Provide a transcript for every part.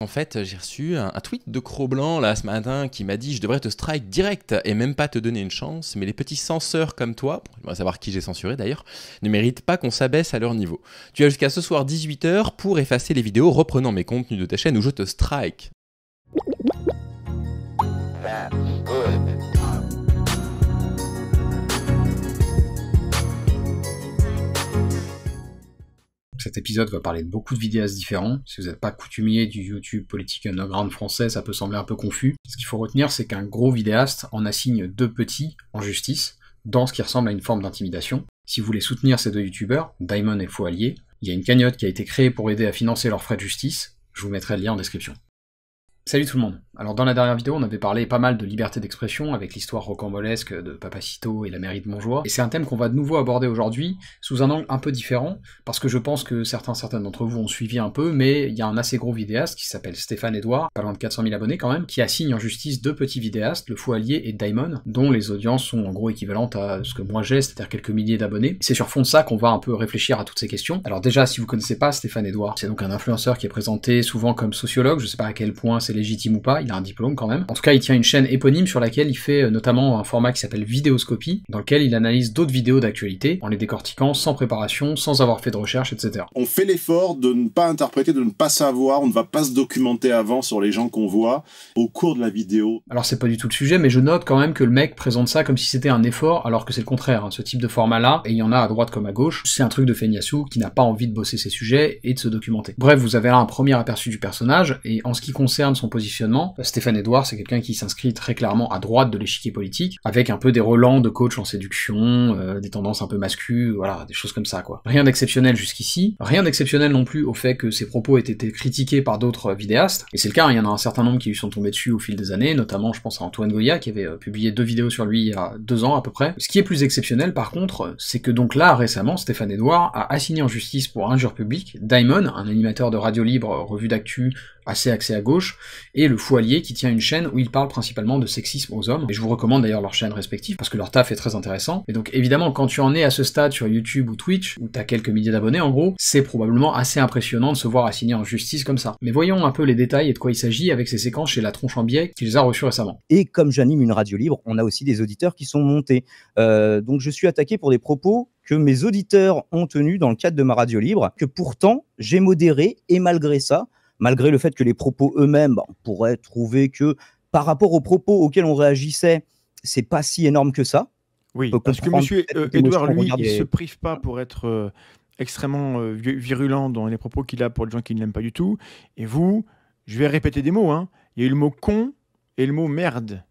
En fait, j'ai reçu un, tweet de Cro-Blanc là ce matin qui m'a dit je devrais te strike direct et même pas te donner une chance, mais les petits censeurs comme toi, pour savoir qui j'ai censuré d'ailleurs, ne méritent pas qu'on s'abaisse à leur niveau. Tu as jusqu'à ce soir 18h pour effacer les vidéos reprenant mes contenus de ta chaîne où je te strike. Bah. cet épisode va parler de beaucoup de vidéastes différents. Si vous n'êtes pas coutumier du YouTube politique underground français, ça peut sembler un peu confus. Ce qu'il faut retenir, c'est qu'un gros vidéaste en assigne deux petits en justice, dans ce qui ressemble à une forme d'intimidation. Si vous voulez soutenir ces deux youtubeurs, Diamond et Foualier, il y a une cagnotte qui a été créée pour aider à financer leurs frais de justice. Je vous mettrai le lien en description. Salut tout le monde alors dans la dernière vidéo, on avait parlé pas mal de liberté d'expression avec l'histoire rocambolesque de Papacito et la mairie de Montjoie, et c'est un thème qu'on va de nouveau aborder aujourd'hui sous un angle un peu différent, parce que je pense que certains, d'entre vous ont suivi un peu, mais il y a un assez gros vidéaste qui s'appelle Stéphane Edouard, pas loin de 400 000 abonnés quand même, qui assigne en justice deux petits vidéastes, Le Fou et Daimon, dont les audiences sont en gros équivalentes à ce que moi j'ai, c'est-à-dire quelques milliers d'abonnés. C'est sur fond de ça qu'on va un peu réfléchir à toutes ces questions. Alors déjà, si vous connaissez pas Stéphane Edouard, c'est donc un influenceur qui est présenté souvent comme sociologue, je sais pas à quel point c'est légitime ou pas, il a un diplôme quand même. En tout cas, il tient une chaîne éponyme sur laquelle il fait euh, notamment un format qui s'appelle Vidéoscopie, dans lequel il analyse d'autres vidéos d'actualité en les décortiquant sans préparation, sans avoir fait de recherche, etc. On fait l'effort de ne pas interpréter, de ne pas savoir, on ne va pas se documenter avant sur les gens qu'on voit au cours de la vidéo. Alors c'est pas du tout le sujet, mais je note quand même que le mec présente ça comme si c'était un effort, alors que c'est le contraire. Hein. Ce type de format-là, et il y en a à droite comme à gauche, c'est un truc de feignassou qui n'a pas envie de bosser ses sujets et de se documenter. Bref, vous avez là un premier aperçu du personnage, et en ce qui concerne son positionnement, Stéphane Edouard, c'est quelqu'un qui s'inscrit très clairement à droite de l'échiquier politique, avec un peu des relents de coach en séduction, euh, des tendances un peu masculines, voilà, des choses comme ça, quoi. Rien d'exceptionnel jusqu'ici, rien d'exceptionnel non plus au fait que ses propos aient été critiqués par d'autres vidéastes, et c'est le cas, hein, il y en a un certain nombre qui lui sont tombés dessus au fil des années, notamment je pense à Antoine Goya qui avait euh, publié deux vidéos sur lui il y a deux ans à peu près. Ce qui est plus exceptionnel par contre, c'est que donc là récemment, Stéphane Edouard a assigné en justice pour injure publique Diamond, un animateur de radio libre, revue d'actu assez axé à gauche, et le fou qui tient une chaîne où il parle principalement de sexisme aux hommes. Et je vous recommande d'ailleurs leur chaîne respective parce que leur taf est très intéressant. Et donc évidemment, quand tu en es à ce stade sur YouTube ou Twitch, où t'as quelques milliers d'abonnés en gros, c'est probablement assez impressionnant de se voir assigner en justice comme ça. Mais voyons un peu les détails et de quoi il s'agit avec ces séquences chez La Tronche en biais qu'ils ont a reçues récemment. Et comme j'anime une radio libre, on a aussi des auditeurs qui sont montés. Euh, donc je suis attaqué pour des propos que mes auditeurs ont tenus dans le cadre de ma radio libre, que pourtant j'ai modéré et malgré ça, malgré le fait que les propos eux-mêmes, on pourrait trouver que par rapport aux propos auxquels on réagissait, c'est pas si énorme que ça. Oui, parce que M. Edouard, euh, lui, il ne se prive pas pour être euh, extrêmement euh, virulent dans les propos qu'il a pour les gens qui ne l'aiment pas du tout. Et vous, je vais répéter des mots. Hein. Il y a eu le mot con et le mot merde.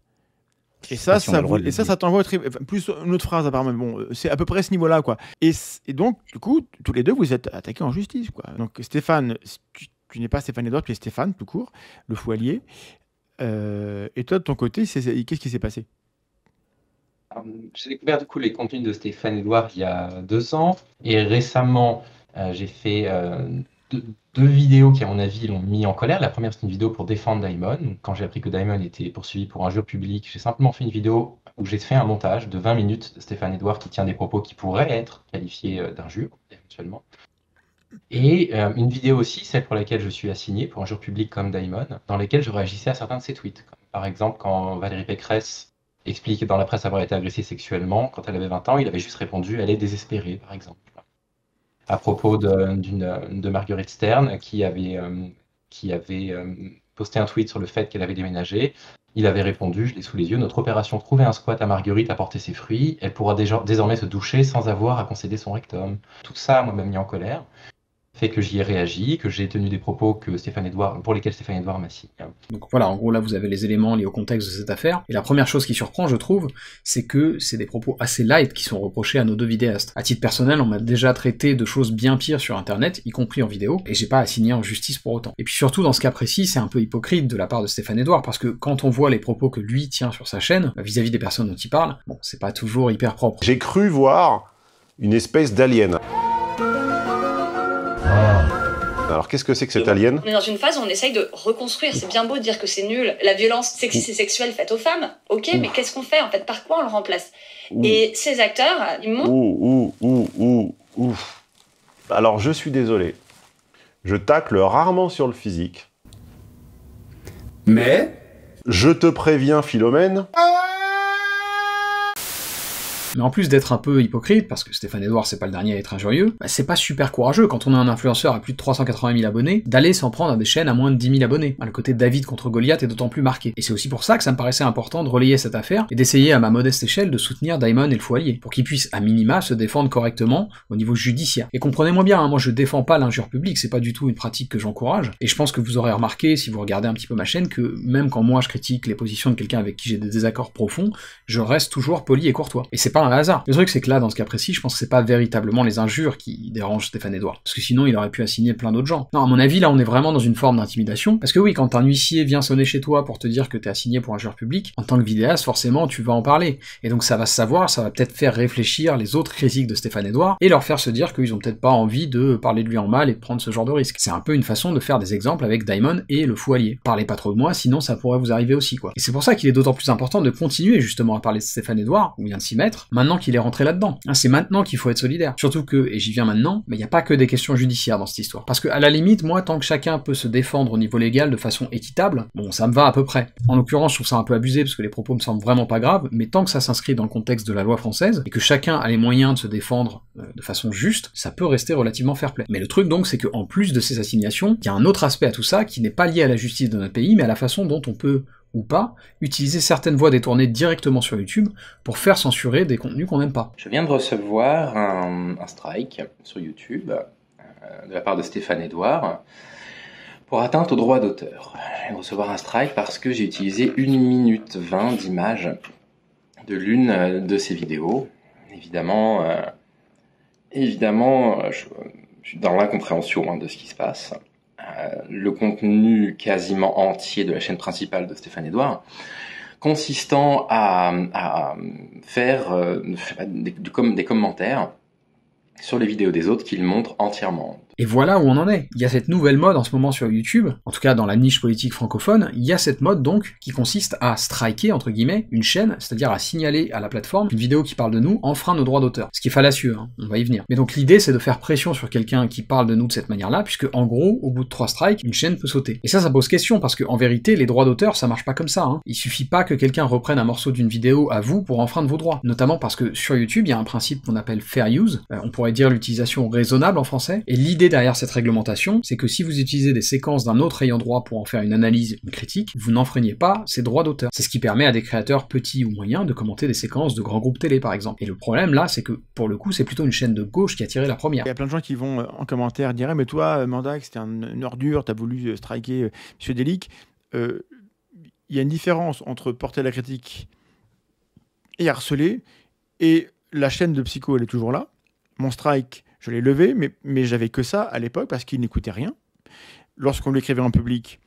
Et ça, ça, ça, ça t'envoie plus une autre phrase apparemment. Bon, c'est à peu près ce niveau-là, quoi. Et, et, donc, du coup, tous les deux, vous êtes attaqués en justice, quoi. Donc, Stéphane, tu tu n'es pas Stéphane Edouard, tu Stéphane, tout court, le foilier. Euh, et toi, de ton côté, qu'est-ce qui s'est passé euh, J'ai découvert du coup les contenus de Stéphane Edouard il y a deux ans. Et récemment, euh, j'ai fait euh, deux, vidéos qui, à mon avis, l'ont mis en colère. La première, c'est une vidéo pour défendre Diamond. quand j'ai appris que Diamond était poursuivi pour injure publique, j'ai simplement fait une vidéo où j'ai fait un montage de 20 minutes de Stéphane Edouard qui tient des propos qui pourraient être qualifiés d'injures, éventuellement. Et euh, une vidéo aussi, celle pour laquelle je suis assigné, pour un jour public comme Daimon, dans laquelle je réagissais à certains de ses tweets. par exemple, quand Valérie Pécresse explique dans la presse avoir été agressée sexuellement quand elle avait 20 ans, il avait juste répondu Elle est désespérée, par exemple. À propos de, Marguerite Stern, qui avait, euh, euh, posté un tweet sur le fait qu'elle avait déménagé, il avait répondu Je l'ai sous les yeux, notre opération Trouver un squat à Marguerite a porté ses fruits, elle pourra désormais se doucher sans avoir à concéder son rectum. Tout ça, moi, même mis en colère que j'y ai réagi, que j'ai tenu des propos que Stéphane pour lesquels Stéphane Edouard m'a Donc voilà, en gros là vous avez les éléments liés au contexte de cette affaire. Et la première chose qui surprend, je trouve, c'est que c'est des propos assez light qui sont reprochés à nos deux vidéastes. À titre personnel, on m'a déjà traité de choses bien pires sur internet, y compris en vidéo, et j'ai pas assigné en justice pour autant. Et puis surtout dans ce cas précis, c'est un peu hypocrite de la part de Stéphane Edouard, parce que quand on voit les propos que lui tient sur sa chaîne, bah, vis-à-vis -vis des personnes dont il parle, bon, c'est pas toujours hyper propre. J'ai cru voir une espèce d'alien. Alors qu'est-ce que c'est que cette alien On est dans une phase où on essaye de reconstruire. C'est bien beau de dire que c'est nul. La violence sexiste et sexuelle faite aux femmes, ok, mais qu'est-ce qu'on fait en fait Par quoi on le remplace Et ces acteurs, ils montrent. Ouh, ouh, ouh, ouh, Alors je suis désolé. Je tacle rarement sur le physique. Mais. Je te préviens, Philomène. Ah mais en plus d'être un peu hypocrite, parce que Stéphane Edouard c'est pas le dernier à être injurieux, bah, c'est pas super courageux quand on est un influenceur à plus de 380 000 abonnés d'aller s'en prendre à des chaînes à moins de 10 000 abonnés. Ah, le côté David contre Goliath est d'autant plus marqué. Et c'est aussi pour ça que ça me paraissait important de relayer cette affaire et d'essayer à ma modeste échelle de soutenir Diamond et le foyer, pour qu'ils puissent à minima se défendre correctement au niveau judiciaire. Et comprenez-moi bien, hein, moi je défends pas l'injure publique, c'est pas du tout une pratique que j'encourage, et je pense que vous aurez remarqué si vous regardez un petit peu ma chaîne que même quand moi je critique les positions de quelqu'un avec qui j'ai des désaccords profonds, je reste toujours poli et courtois. Et c'est hasard. Le truc, c'est que là, dans ce cas précis, je pense que c'est pas véritablement les injures qui dérangent Stéphane Edouard. Parce que sinon, il aurait pu assigner plein d'autres gens. Non, à mon avis, là, on est vraiment dans une forme d'intimidation. Parce que oui, quand un huissier vient sonner chez toi pour te dire que t'es assigné pour un joueur public, en tant que vidéaste, forcément, tu vas en parler. Et donc, ça va se savoir, ça va peut-être faire réfléchir les autres critiques de Stéphane Edouard et leur faire se dire qu'ils ont peut-être pas envie de parler de lui en mal et de prendre ce genre de risque. C'est un peu une façon de faire des exemples avec Diamond et le fou Parlez pas trop de moi, sinon ça pourrait vous arriver aussi, quoi. Et c'est pour ça qu'il est d'autant plus important de continuer justement à parler de Stéphane Edouard, ou bien de s'y mettre, maintenant qu'il est rentré là-dedans. Hein, c'est maintenant qu'il faut être solidaire. Surtout que, et j'y viens maintenant, mais il n'y a pas que des questions judiciaires dans cette histoire. Parce que, à la limite, moi, tant que chacun peut se défendre au niveau légal de façon équitable, bon, ça me va à peu près. En l'occurrence, je trouve ça un peu abusé parce que les propos me semblent vraiment pas graves, mais tant que ça s'inscrit dans le contexte de la loi française et que chacun a les moyens de se défendre euh, de façon juste, ça peut rester relativement fair play. Mais le truc donc, c'est qu'en plus de ces assignations, il y a un autre aspect à tout ça qui n'est pas lié à la justice de notre pays, mais à la façon dont on peut ou pas, utiliser certaines voix détournées directement sur YouTube pour faire censurer des contenus qu'on n'aime pas. Je viens de recevoir un, strike sur YouTube euh, de la part de Stéphane Edouard pour atteinte au droit d'auteur. Je viens recevoir un strike parce que j'ai utilisé 1 minute 20 d'image de l'une euh, de ses vidéos. Évidemment, euh, évidemment, je, suis dans l'incompréhension hein, de ce qui se passe. Euh, le contenu quasiment entier de la chaîne principale de Stéphane Edouard, consistant à, faire euh, des, commentaires sur les vidéos des autres qu'il montre entièrement. Et voilà où on en est. Il y a cette nouvelle mode en ce moment sur YouTube, en tout cas dans la niche politique francophone, il y a cette mode donc qui consiste à striker, entre guillemets, une chaîne, c'est-à-dire à signaler à la plateforme une vidéo qui parle de nous enfreint nos droits d'auteur. Ce qui est fallacieux, hein, on va y venir. Mais donc l'idée c'est de faire pression sur quelqu'un qui parle de nous de cette manière-là, puisque en gros, au bout de trois strikes, une chaîne peut sauter. Et ça, ça pose question, parce qu'en vérité, les droits d'auteur, ça marche pas comme ça. Hein. Il suffit pas que quelqu'un reprenne un morceau d'une vidéo à vous pour enfreindre vos droits. Notamment parce que sur YouTube, il y a un principe qu'on appelle fair use, euh, on pourrait dire l'utilisation raisonnable en français, et l'idée derrière cette réglementation, c'est que si vous utilisez des séquences d'un autre ayant droit pour en faire une analyse, une critique, vous n'enfreignez pas ces droits d'auteur. C'est ce qui permet à des créateurs petits ou moyens de commenter des séquences de grands groupes télé par exemple. Et le problème là, c'est que pour le coup, c'est plutôt une chaîne de gauche qui a tiré la première. Il y a plein de gens qui vont euh, en commentaire dire «Eh, mais toi euh, Mandak, c'était une ordure, t'as voulu euh, striker M. Delic. il y a une différence entre porter la critique et harceler. Et la chaîne de Psycho, elle est toujours là. Mon strike, je l'ai levé, mais, mais j'avais que ça à l'époque parce qu'il n'écoutait rien. Lorsqu'on lui écrivait en public,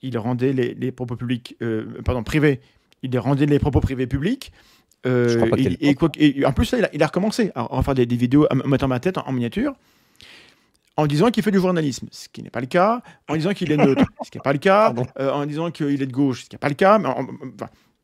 il rendait les, propos publics, euh, pardon, privés, il rendait les propos privés publics. Euh, et, en plus, il, a, recommencé à refaire des, des vidéos, à mettre ma tête en, miniature en disant qu'il fait du journalisme, ce qui n'est pas le cas, en disant qu'il est neutre, ce qui n'est pas le cas, euh, en disant qu'il est de gauche, ce qui n'est pas le cas,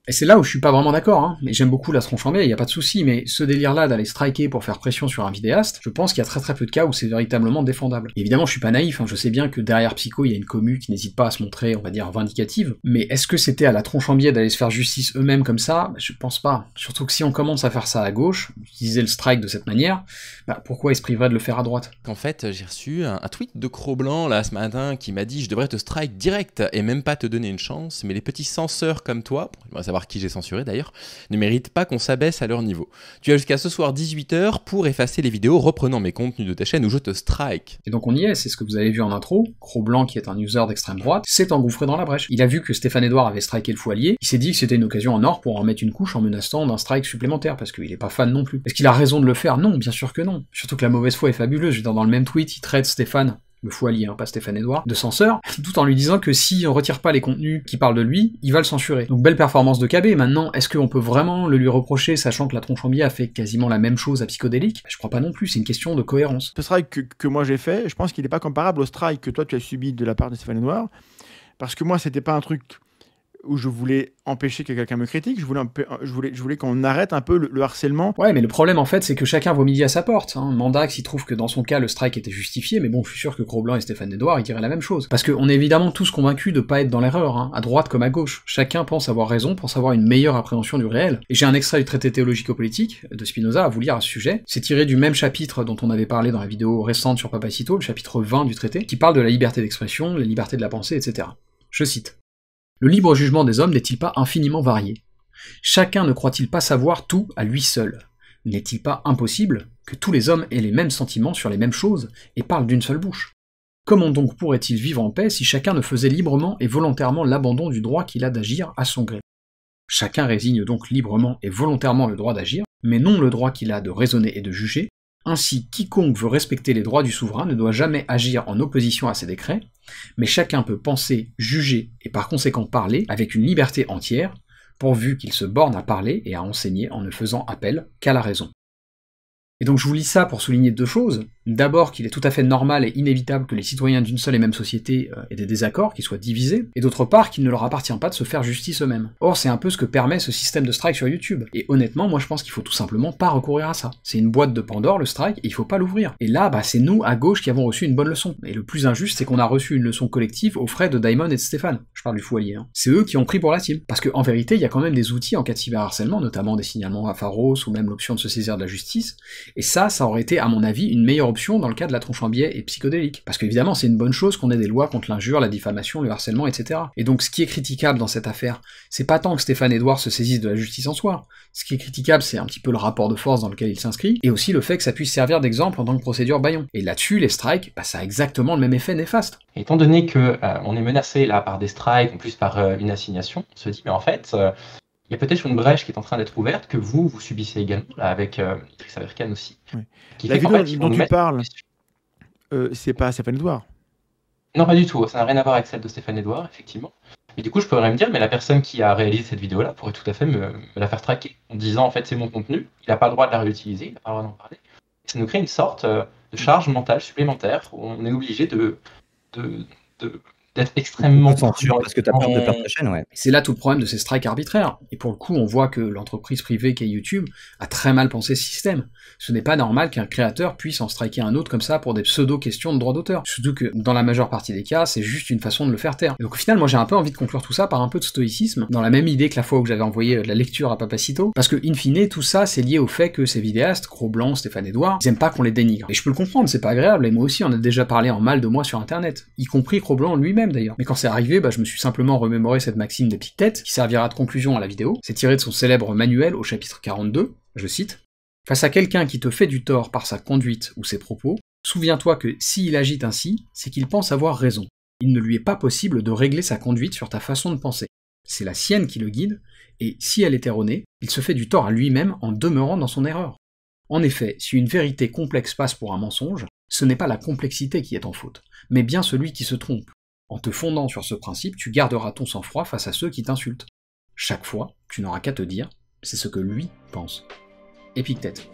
et c'est là où je suis pas vraiment d'accord, hein. mais j'aime beaucoup la tronche en il n'y a pas de souci, mais ce délire-là d'aller striker pour faire pression sur un vidéaste, je pense qu'il y a très très peu de cas où c'est véritablement défendable. évidemment, je suis pas naïf, hein. je sais bien que derrière Psycho, il y a une commu qui n'hésite pas à se montrer, on va dire, vindicative, mais est-ce que c'était à la tronche en biais d'aller se faire justice eux-mêmes comme ça Je pense pas. Surtout que si on commence à faire ça à gauche, utiliser le strike de cette manière, bah pourquoi ils se de le faire à droite En fait, j'ai reçu un, tweet de Cro-Blanc là ce matin qui m'a dit « Je devrais te strike direct et même pas te donner une chance, mais les petits censeurs comme toi, savoir qui j'ai censuré d'ailleurs, ne mérite pas qu'on s'abaisse à leur niveau. Tu as jusqu'à ce soir 18h pour effacer les vidéos reprenant mes contenus de ta chaîne ou je te strike. Et donc on y est, c'est ce que vous avez vu en intro. Gros Blanc, qui est un user d'extrême droite, s'est engouffré dans la brèche. Il a vu que Stéphane Edouard avait striké le foyer il s'est dit que c'était une occasion en or pour en mettre une couche en menaçant d'un strike supplémentaire, parce qu'il n'est pas fan non plus. Est-ce qu'il a raison de le faire Non, bien sûr que non. Surtout que la mauvaise foi est fabuleuse. dans le même tweet, il traite Stéphane le fou pas Stéphane Edouard, de censeur, tout en lui disant que si on retire pas les contenus qui parlent de lui, il va le censurer. Donc belle performance de KB. Maintenant, est-ce qu'on peut vraiment le lui reprocher, sachant que la tronche en biais a fait quasiment la même chose à Psychodélique Je crois pas non plus, c'est une question de cohérence. Ce strike que, moi j'ai fait, je pense qu'il n'est pas comparable au strike que toi tu as subi de la part de Stéphane Edouard, parce que moi c'était pas un truc où je voulais empêcher que quelqu'un me critique, je voulais, je voulais, je voulais qu'on arrête un peu le, harcèlement. Ouais, mais le problème en fait, c'est que chacun vaut midi à sa porte. Hein. Mandax, il trouve que dans son cas, le strike était justifié, mais bon, je suis sûr que Blanc et Stéphane Edouard, ils diraient la même chose. Parce qu'on est évidemment tous convaincus de ne pas être dans l'erreur, hein, à droite comme à gauche. Chacun pense avoir raison, pense avoir une meilleure appréhension du réel. Et j'ai un extrait du traité théologico-politique de Spinoza à vous lire à ce sujet. C'est tiré du même chapitre dont on avait parlé dans la vidéo récente sur Papacito, le chapitre 20 du traité, qui parle de la liberté d'expression, la liberté de la pensée, etc. Je cite. Le libre jugement des hommes n'est-il pas infiniment varié Chacun ne croit-il pas savoir tout à lui seul N'est-il pas impossible que tous les hommes aient les mêmes sentiments sur les mêmes choses et parlent d'une seule bouche Comment donc pourrait-il vivre en paix si chacun ne faisait librement et volontairement l'abandon du droit qu'il a d'agir à son gré Chacun résigne donc librement et volontairement le droit d'agir, mais non le droit qu'il a de raisonner et de juger, ainsi, quiconque veut respecter les droits du souverain ne doit jamais agir en opposition à ses décrets, mais chacun peut penser, juger et par conséquent parler avec une liberté entière, pourvu qu'il se borne à parler et à enseigner en ne faisant appel qu'à la raison. Et donc je vous lis ça pour souligner deux choses. D'abord qu'il est tout à fait normal et inévitable que les citoyens d'une seule et même société euh, aient des désaccords, qu'ils soient divisés, et d'autre part qu'il ne leur appartient pas de se faire justice eux-mêmes. Or c'est un peu ce que permet ce système de strike sur YouTube. Et honnêtement, moi je pense qu'il faut tout simplement pas recourir à ça. C'est une boîte de Pandore, le strike, et il faut pas l'ouvrir. Et là, bah, c'est nous, à gauche, qui avons reçu une bonne leçon. Et le plus injuste, c'est qu'on a reçu une leçon collective aux frais de Diamond et de Stéphane. Je parle du foyer. Hein. C'est eux qui ont pris pour la cible. Parce qu'en vérité, il y a quand même des outils en cas de cyberharcèlement, notamment des signalements à Pharos ou même l'option de se saisir de la justice. Et ça, ça aurait été, à mon avis, une meilleure option dans le cas de la tronche en biais et psychodélique. Parce qu'évidemment, c'est une bonne chose qu'on ait des lois contre l'injure, la diffamation, le harcèlement, etc. Et donc ce qui est critiquable dans cette affaire, c'est pas tant que Stéphane Edouard se saisisse de la justice en soi. Ce qui est critiquable, c'est un petit peu le rapport de force dans lequel il s'inscrit, et aussi le fait que ça puisse servir d'exemple en tant que procédure Bayon. Et là-dessus, les strikes, bah, ça a exactement le même effet néfaste. Étant donné que euh, on est menacé là par des strikes, en plus par euh, une assignation, on se dit mais en fait, euh, il y a peut-être une brèche qui est en train d'être ouverte que vous, vous subissez également, avec euh, Chris aussi. la vidéo dont, tu parles, euh, c'est pas Stéphane Edouard Non, pas du tout. Ça n'a rien à voir avec celle de Stéphane Edouard, effectivement. Et du coup, je pourrais me dire, mais la personne qui a réalisé cette vidéo-là pourrait tout à fait me, la faire traquer en disant, en fait, c'est mon contenu, il n'a pas le droit de la réutiliser, il n'a pas le droit d'en parler. ça nous crée une sorte euh, de charge mentale supplémentaire où on est obligé de, de extrêmement censuré parce que tu peur de perdre ta chaîne. Ouais. C'est là tout le problème de ces strikes arbitraires. Et pour le coup, on voit que l'entreprise privée qui est YouTube a très mal pensé ce système. Ce n'est pas normal qu'un créateur puisse en striker un autre comme ça pour des pseudo-questions de droit d'auteur. Surtout que dans la majeure partie des cas, c'est juste une façon de le faire taire. donc au final, moi j'ai un peu envie de conclure tout ça par un peu de stoïcisme, dans la même idée que la fois où j'avais envoyé euh, la lecture à Papacito, parce que in fine, tout ça c'est lié au fait que ces vidéastes, Croblant, Stéphane Edouard, ils aiment pas qu'on les dénigre. Et je peux le comprendre, c'est pas agréable, et moi aussi on a déjà parlé en mal de moi sur internet, y compris Gros lui-même d'ailleurs. Mais quand c'est arrivé, bah, je me suis simplement remémoré cette maxime des qui servira de conclusion à la vidéo. C'est tiré de son célèbre manuel au chapitre 42, je cite. Face à quelqu'un qui te fait du tort par sa conduite ou ses propos, souviens-toi que s'il agit ainsi, c'est qu'il pense avoir raison. Il ne lui est pas possible de régler sa conduite sur ta façon de penser. C'est la sienne qui le guide, et si elle est erronée, il se fait du tort à lui-même en demeurant dans son erreur. En effet, si une vérité complexe passe pour un mensonge, ce n'est pas la complexité qui est en faute, mais bien celui qui se trompe. En te fondant sur ce principe, tu garderas ton sang-froid face à ceux qui t'insultent. Chaque fois, tu n'auras qu'à te dire, c'est ce que lui pense. Épictète.